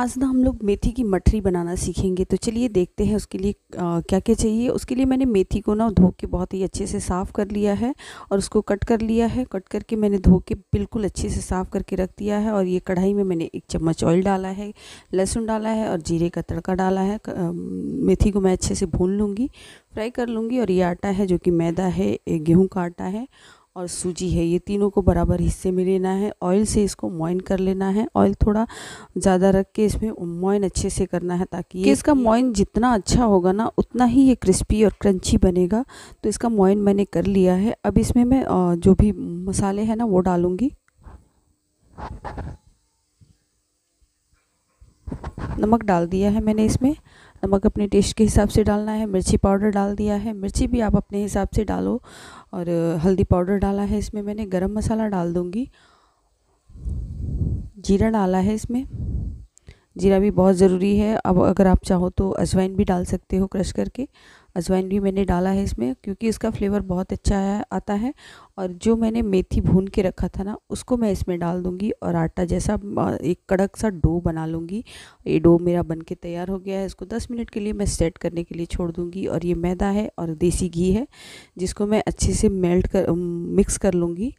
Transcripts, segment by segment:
आज ना हम लोग मेथी की मठरी बनाना सीखेंगे तो चलिए देखते हैं उसके लिए आ, क्या क्या चाहिए उसके लिए मैंने मेथी को ना धो के बहुत ही अच्छे से साफ़ कर लिया है और उसको कट कर लिया है कट करके मैंने धो के बिल्कुल अच्छे से साफ़ करके रख दिया है और ये कढ़ाई में मैंने एक चम्मच ऑयल डाला है लहसुन डाला है और जीरे का तड़का डाला है मेथी को मैं अच्छे से भून लूँगी फ्राई कर लूँगी और ये आटा है जो कि मैदा है गेहूँ का आटा है और सूजी है ये तीनों को बराबर हिस्से में लेना है ऑयल से इसको मॉइन कर लेना है ऑयल थोड़ा ज़्यादा रख के इसमें मॉइन अच्छे से करना है ताकि ये इसका मॉइन जितना अच्छा होगा ना उतना ही ये क्रिस्पी और क्रंची बनेगा तो इसका मॉइन मैंने कर लिया है अब इसमें मैं जो भी मसाले हैं ना वो डालूँगी नमक डाल दिया है मैंने इसमें नमक अपने टेस्ट के हिसाब से डालना है मिर्ची पाउडर डाल दिया है मिर्ची भी आप अपने हिसाब से डालो और हल्दी पाउडर डाला है इसमें मैंने गरम मसाला डाल दूँगी जीरा डाला है इसमें जीरा भी बहुत ज़रूरी है अब अगर आप चाहो तो अजवाइन भी डाल सकते हो क्रश करके अजवाइन भी मैंने डाला है इसमें क्योंकि इसका फ्लेवर बहुत अच्छा है आता है और जो मैंने मेथी भून के रखा था ना उसको मैं इसमें डाल दूँगी और आटा जैसा एक कड़क सा डो बना लूँगी ये डो मेरा बन के तैयार हो गया है इसको 10 मिनट के लिए मैं सेट करने के लिए छोड़ दूँगी और ये मैदा है और देसी घी है जिसको मैं अच्छे से मेल्ट कर मिक्स कर लूँगी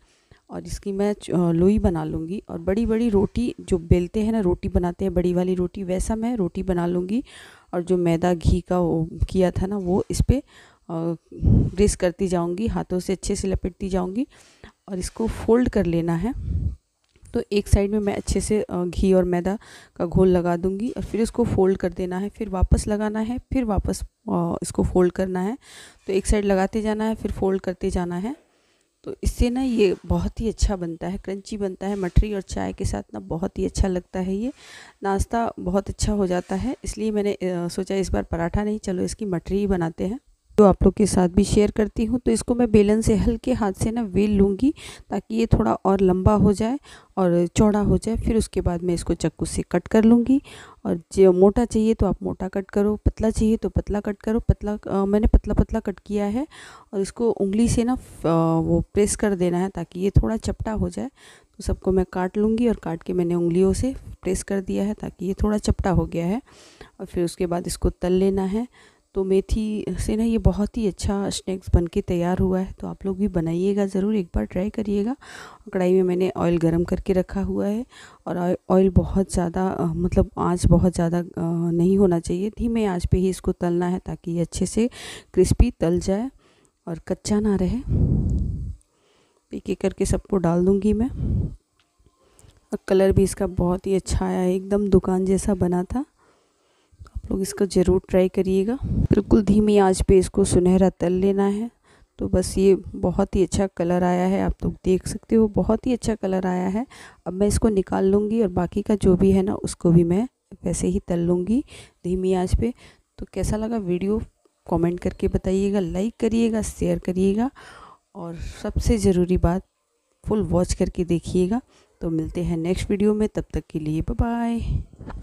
और इसकी मैं लोई बना लूँगी और बड़ी बड़ी रोटी जो बेलते हैं ना रोटी बनाते हैं बड़ी वाली रोटी वैसा मैं रोटी बना लूँगी और जो मैदा घी का वो किया था ना वो इस पर ग्रेस करती जाऊँगी हाथों से अच्छे से लपेटती जाऊँगी और इसको फोल्ड कर लेना है तो एक साइड में मैं अच्छे से घी और मैदा का घोल लगा दूंगी और फिर इसको फोल्ड कर देना है फिर वापस लगाना है फिर वापस इसको फोल्ड करना है तो एक साइड लगाते जाना है फिर फोल्ड करते जाना है तो इससे ना ये बहुत ही अच्छा बनता है क्रंची बनता है मठरी और चाय के साथ ना बहुत ही अच्छा लगता है ये नाश्ता बहुत अच्छा हो जाता है इसलिए मैंने सोचा इस बार पराठा नहीं चलो इसकी मठरी ही बनाते हैं जो आप लोग के साथ भी शेयर करती हूँ तो इसको मैं बेलन से हल्के हाथ से ना वेल लूँगी ताकि ये थोड़ा और लंबा हो जाए और चौड़ा हो जाए फिर उसके बाद मैं इसको चक्कू से कट कर लूँगी और जो मोटा चाहिए तो आप मोटा कट करो पतला चाहिए तो पतला कट करो पतला आ, मैंने पतला पतला कट किया है और इसको उंगली से ना वो प्रेस कर देना है ताकि ये थोड़ा चपटा हो जाए तो सबको मैं काट लूँगी और काट के मैंने उंगलियों से प्रेस कर दिया है ताकि ये थोड़ा चपटा हो गया है और फिर उसके बाद इसको तल लेना है तो मेथी से ना ये बहुत ही अच्छा स्नैक्स बन के तैयार हुआ है तो आप लोग भी बनाइएगा ज़रूर एक बार ट्राई करिएगा कढ़ाई में मैंने ऑयल गरम करके रखा हुआ है और ऑयल बहुत ज़्यादा मतलब आंच बहुत ज़्यादा नहीं होना चाहिए धीमे आंच पे ही इसको तलना है ताकि ये अच्छे से क्रिस्पी तल जाए और कच्चा ना रहे एक एक करके सबको डाल दूँगी मैं और कलर भी इसका बहुत ही अच्छा आया एकदम दुकान जैसा बना था आप लोग इसका ज़रूर ट्राई करिएगा बिल्कुल धीमी आंच पे इसको सुनहरा तल लेना है तो बस ये बहुत ही अच्छा कलर आया है आप लोग देख सकते हो बहुत ही अच्छा कलर आया है अब मैं इसको निकाल लूँगी और बाकी का जो भी है ना उसको भी मैं वैसे ही तल लूँगी धीमी आँच पर तो कैसा लगा वीडियो कॉमेंट करके बताइएगा लाइक करिएगा शेयर करिएगा और सबसे ज़रूरी बात फुल वॉच करके देखिएगा तो मिलते हैं नेक्स्ट वीडियो में तब तक के लिए बाय